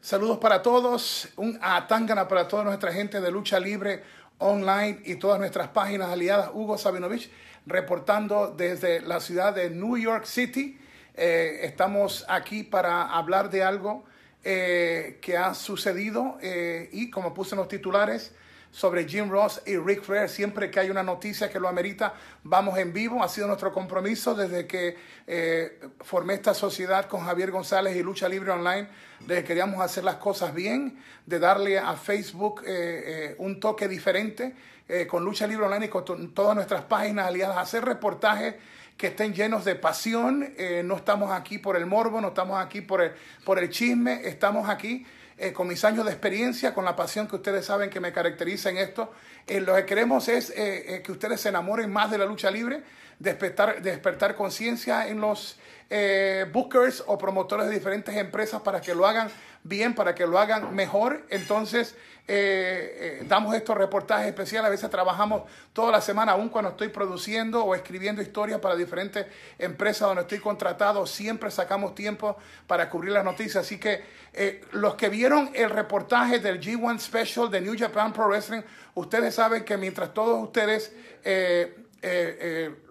Saludos para todos, un atángana para toda nuestra gente de lucha libre online y todas nuestras páginas aliadas. Hugo Sabinovich reportando desde la ciudad de New York City. Eh, estamos aquí para hablar de algo eh, que ha sucedido eh, y como puse en los titulares, sobre Jim Ross y Rick Flair. Siempre que hay una noticia que lo amerita, vamos en vivo. Ha sido nuestro compromiso desde que eh, formé esta sociedad con Javier González y Lucha Libre Online, de que queríamos hacer las cosas bien, de darle a Facebook eh, eh, un toque diferente con Lucha Libre Online y con todas nuestras páginas aliadas, hacer reportajes que estén llenos de pasión. no estamos aquí por el morbo, no estamos aquí por por el chisme, estamos aquí eh, con mis años de experiencia, con la pasión que ustedes saben que me caracteriza en esto. Eh, lo que queremos es eh, que ustedes se enamoren más de la lucha libre, despertar, despertar conciencia en los bookers o promotores de diferentes empresas para que lo hagan bien, para que lo hagan mejor. Entonces, eh, eh, damos estos reportajes especiales. A veces trabajamos toda la semana, aun cuando estoy produciendo o escribiendo historias para diferentes empresas donde estoy contratado. Siempre sacamos tiempo para cubrir las noticias. Así que eh, los que vieron el reportaje del G1 Special de New Japan Pro Wrestling, ustedes saben que mientras todos ustedes...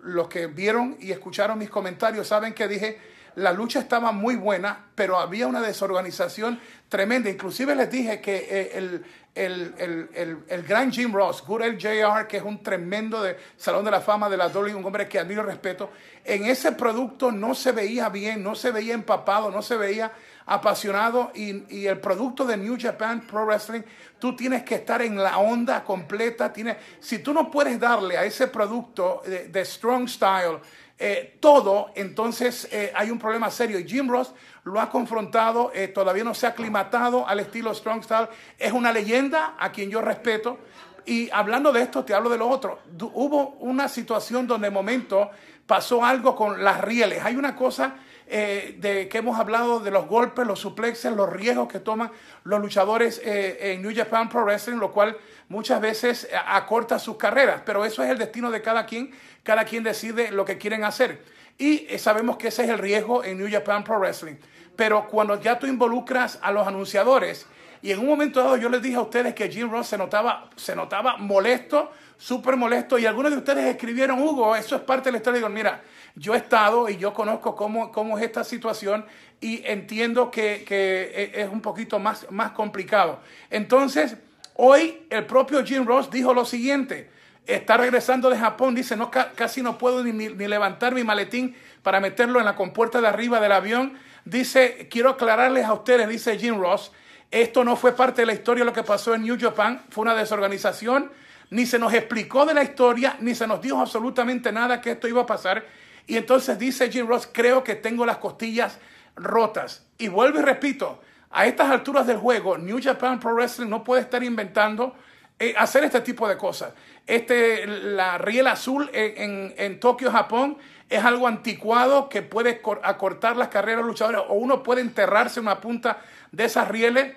los que vieron y escucharon mis comentarios saben que dije la lucha estaba muy buena, pero había una desorganización tremenda. Inclusive les dije que eh, el, gran Jim Ross, Gurel Jr., que es un tremendo de, salón de la fama de la WWE, un hombre que admiro y respeto, en ese producto no se veía bien, no se veía empapado, no se veía apasionado y, el producto de New Japan Pro Wrestling, tú tienes que estar en la onda completa. si tú no puedes darle a ese producto de Strong Style, eh, todo, entonces eh, hay un problema serio. Y Jim Ross lo ha confrontado, eh, todavía no se ha aclimatado al estilo Strong Style. Es una leyenda a quien yo respeto. Y hablando de esto, te hablo de lo otro. hubo una situación donde de momento pasó algo con las rieles. Hay una cosa eh, de, que hemos hablado de los golpes, los suplexes, los riesgos que toman los luchadores eh, en New Japan Pro Wrestling, lo cual muchas veces eh, acorta sus carreras, pero eso es el destino de cada quien, cada quien decide lo que quieren hacer. Y sabemos que ese es el riesgo en New Japan Pro Wrestling. Pero cuando ya tú involucras a los anunciadores, y en un momento dado yo les dije a ustedes que Jim Ross se notaba, se notaba molesto, súper molesto, y algunos de ustedes escribieron, Hugo, eso es parte de la historia. Y digo, mira, yo he estado y yo conozco cómo, cómo es esta situación y entiendo que, e, es un poquito más, más complicado. Entonces, hoy el propio Jim Ross dijo lo siguiente está regresando de Japón, dice, no, casi no puedo ni, ni, levantar mi maletín para meterlo en la compuerta de arriba del avión. Dice, quiero aclararles a ustedes, dice Jim Ross, esto no fue parte de la historia lo que pasó en New Japan, fue una desorganización, ni se nos explicó de la historia, ni se nos dijo absolutamente nada que esto iba a pasar. Y entonces dice Jim Ross, creo que tengo las costillas rotas. Y vuelvo y repito, a estas alturas del juego, New Japan Pro Wrestling no puede estar inventando eh, hacer este tipo de cosas. Este, la riel azul en, Tokio, Japón, es algo anticuado que puede acortar las carreras de luchadores o uno puede enterrarse en una punta de esas rieles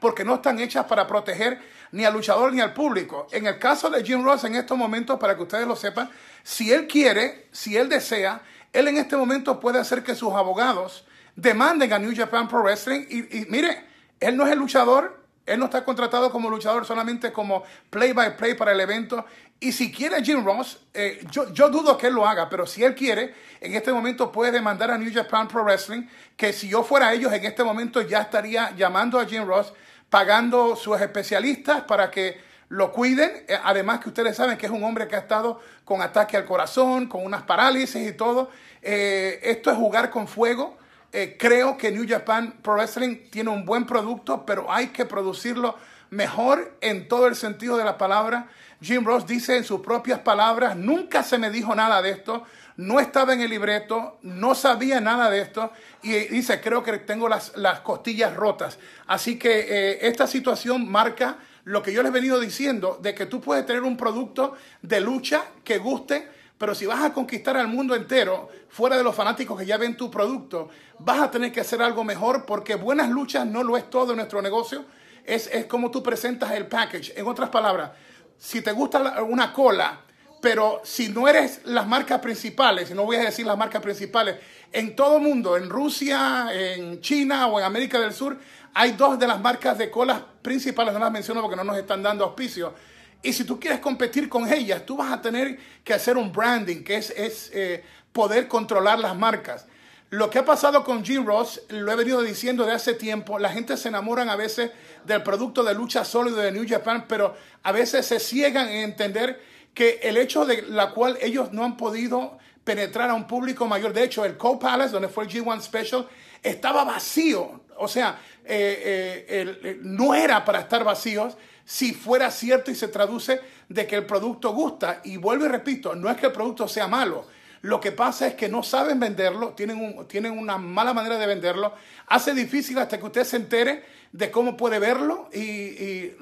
porque no están hechas para proteger ni al luchador ni al público. En el caso de Jim Ross, en estos momentos, para que ustedes lo sepan, si él quiere, si él desea, él en este momento puede hacer que sus abogados demanden a New Japan Pro Wrestling. Y, mire, él no es el luchador, él no está contratado como luchador, solamente como play-by-play para el evento. Y si quiere Jim Ross, eh, yo, yo, dudo que él lo haga, pero si él quiere, en este momento puede demandar a New Japan Pro Wrestling, que si yo fuera ellos, en este momento ya estaría llamando a Jim Ross pagando sus especialistas para que lo cuiden. Eh, además que ustedes saben que es un hombre que ha estado con ataque al corazón, con unas parálisis y todo. Eh, esto es jugar con fuego. Eh, creo que New Japan Pro Wrestling tiene un buen producto, pero hay que producirlo mejor en todo el sentido de la palabra. Jim Ross dice en sus propias palabras, nunca se me dijo nada de esto, no estaba en el libreto, no sabía nada de esto y dice, creo que tengo las, costillas rotas. Así que eh, esta situación marca lo que yo les he venido diciendo, de que tú puedes tener un producto de lucha que guste, pero si vas a conquistar al mundo entero, fuera de los fanáticos que ya ven tu producto, vas a tener que hacer algo mejor porque buenas luchas no lo es todo en nuestro negocio. Es, es como tú presentas el package. En otras palabras, si te gusta una cola, pero si no eres las marcas principales, y no voy a decir las marcas principales, en todo el mundo, en Rusia, en China o en América del Sur, hay dos de las marcas de colas principales, no las menciono porque no nos están dando auspicio. Y si tú quieres competir con ellas, tú vas a tener que hacer un branding, que es, eh, poder controlar las marcas. Lo que ha pasado con g Ross, lo he venido diciendo de hace tiempo, la gente se enamoran a veces del producto de lucha sólido de New Japan, pero a veces se ciegan en entender que el hecho de la cual ellos no han podido penetrar a un público mayor, de hecho el Co-Palace, donde fue el G1 Special, estaba vacío, o sea, eh, eh, eh, no era para estar vacíos si fuera cierto y se traduce de que el producto gusta. Y vuelvo y repito, no es que el producto sea malo. Lo que pasa es que no saben venderlo, tienen, tienen una mala manera de venderlo. Hace difícil hasta que usted se entere de cómo puede verlo y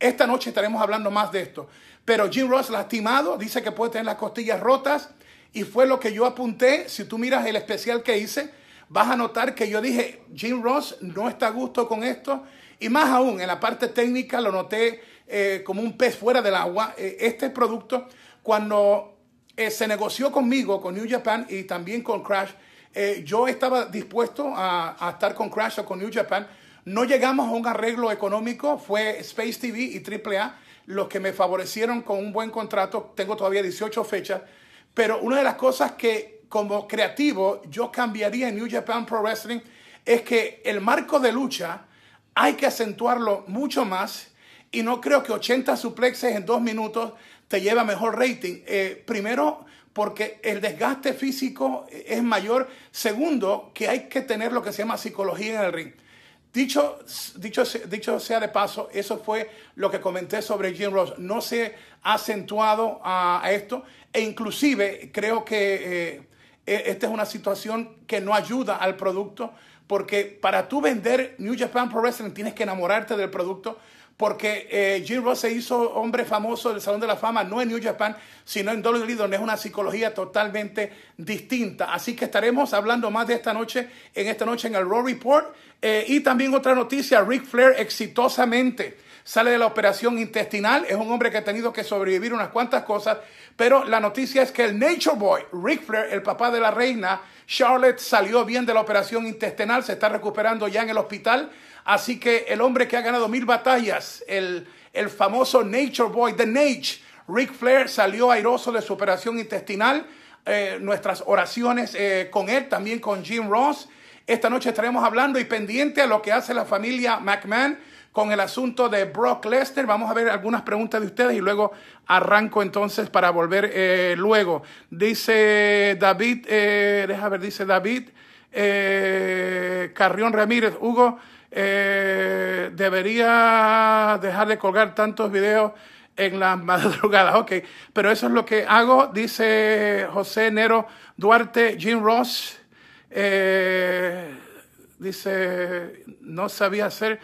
esta noche estaremos hablando más de esto. Pero Jim Ross lastimado, dice que puede tener las costillas rotas y fue lo que yo apunté. Si tú miras el especial que hice, vas a notar que yo dije, Jim Ross no está a gusto con esto. Y más aún, en la parte técnica lo noté eh, como un pez fuera del agua. Eh, este producto, cuando eh, se negoció conmigo, con New Japan y también con Crash, yo estaba dispuesto a, a estar con Crash o con New Japan no llegamos a un arreglo económico, fue Space TV y AAA los que me favorecieron con un buen contrato, tengo todavía 18 fechas, pero una de las cosas que como creativo yo cambiaría en New Japan Pro Wrestling es que el marco de lucha hay que acentuarlo mucho más y no creo que 80 suplexes en dos minutos te lleve a mejor rating. Eh, primero, porque el desgaste físico es mayor. Segundo, que hay que tener lo que se llama psicología en el ring. Dicho, dicho, dicho, sea de paso, eso fue lo que comenté sobre Jim Ross. No se ha acentuado a, esto e inclusive creo que eh, e, esta es una situación que no ayuda al producto porque para tú vender New Japan Pro Wrestling tienes que enamorarte del producto, porque eh, Jim Ross se hizo hombre famoso del Salón de la Fama, no en New Japan, sino en WWE, donde es una psicología totalmente distinta. Así que estaremos hablando más de esta noche, en esta noche en el Raw Report. Eh, y también otra noticia, Rick Flair exitosamente sale de la operación intestinal, es un hombre que ha tenido que sobrevivir unas cuantas cosas, pero la noticia es que el Nature Boy, Rick Flair, el papá de la reina, Charlotte salió bien de la operación intestinal, se está recuperando ya en el hospital. Así que el hombre que ha ganado mil batallas, el, famoso Nature Boy, The Nage, Rick Flair salió airoso de su operación intestinal. Eh, nuestras oraciones eh, con él, también con Jim Ross. Esta noche estaremos hablando y pendiente a lo que hace la familia McMahon con el asunto de Brock Lesnar. Vamos a ver algunas preguntas de ustedes y luego arranco entonces para volver eh, luego. Dice David, deja ver, dice David Carrión Ramírez, Hugo eh, debería dejar de colgar tantos videos en la madrugada, Ok, pero eso es lo que hago, dice José Nero Duarte, Jim Ross. Eh, dice, no sabía hacer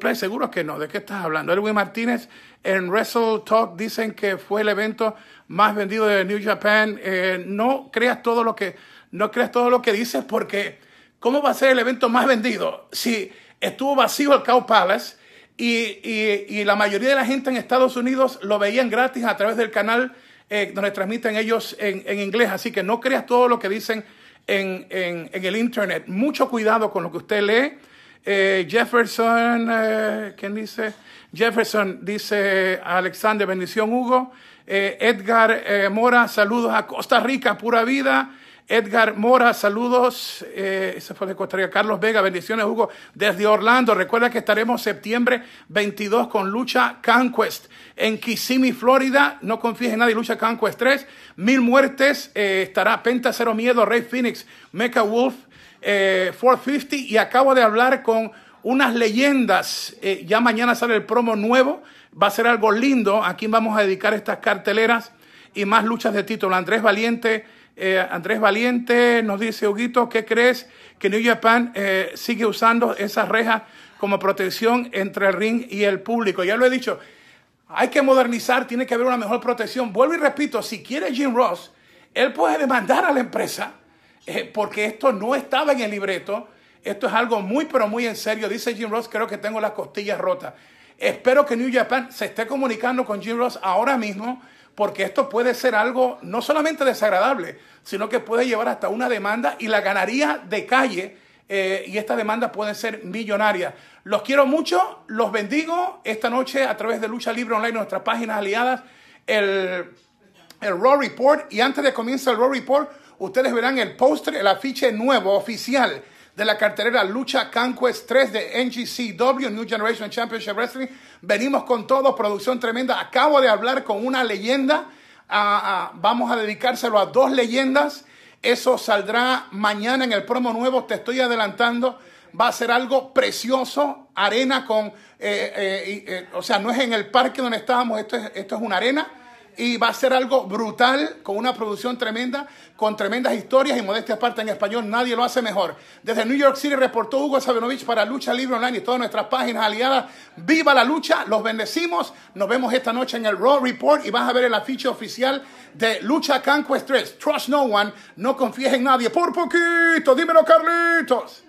play, Seguro que no. ¿De qué estás hablando? Erwin Martínez en Wrestle Talk dicen que fue el evento más vendido de New Japan. Eh, no creas todo lo que no creas todo lo que dices porque ¿cómo va a ser el evento más vendido si Estuvo vacío el Cow Palace y, la mayoría de la gente en Estados Unidos lo veían gratis a través del canal eh, donde transmiten ellos en, inglés. Así que no creas todo lo que dicen en, el Internet. Mucho cuidado con lo que usted lee. Eh, Jefferson, eh, ¿quién dice? Jefferson dice Alexander, bendición Hugo. Edgar Mora, saludos a Costa Rica, pura vida. Edgar Mora, saludos. Eh, fue de Costa Carlos Vega, bendiciones, Hugo, desde Orlando. Recuerda que estaremos septiembre 22 con Lucha Conquest en Kissimmee, Florida. No confíes en nadie, Lucha Conquest 3. Mil muertes, eh, estará Penta Cero Miedo, Rey Phoenix, Mecha Wolf, 450. Eh, y acabo de hablar con unas leyendas. Eh, ya mañana sale el promo nuevo. Va a ser algo lindo. Aquí vamos a dedicar estas carteleras y más luchas de título. Andrés Valiente. Eh, Andrés Valiente nos dice, Huguito, ¿qué crees que New Japan eh, sigue usando esas rejas como protección entre el ring y el público? Ya lo he dicho, hay que modernizar, tiene que haber una mejor protección. Vuelvo y repito, si quiere Jim Ross, él puede demandar a la empresa eh, porque esto no estaba en el libreto. Esto es algo muy, pero muy en serio. Dice Jim Ross, creo que tengo las costillas rotas. Espero que New Japan se esté comunicando con Jim Ross ahora mismo porque esto puede ser algo no solamente desagradable, sino que puede llevar hasta una demanda y la ganaría de calle eh, y esta demanda puede ser millonaria. Los quiero mucho, los bendigo esta noche a través de Lucha Libre Online, nuestras páginas aliadas, el, el Raw Report y antes de comienza el Raw Report, ustedes verán el póster, el afiche nuevo oficial de la cartelera Lucha Canquest 3 de NGCW, New Generation Championship Wrestling. Venimos con todo, producción tremenda. Acabo de hablar con una leyenda. Ah, ah, vamos a dedicárselo a dos leyendas. Eso saldrá mañana en el promo nuevo, te estoy adelantando. Va a ser algo precioso, arena con, eh, eh, eh, o sea, no es en el parque donde estábamos, esto es, esto es una arena y va a ser algo brutal, con una producción tremenda, con tremendas historias y modestia aparte en español, nadie lo hace mejor. Desde New York City reportó Hugo Sabinovich para Lucha Libre Online y todas nuestras páginas aliadas. Viva la lucha, los bendecimos, nos vemos esta noche en el Raw Report y vas a ver el afiche oficial de Lucha Conquest Trust no one, no confíes en nadie, por poquito, dímelo Carlitos.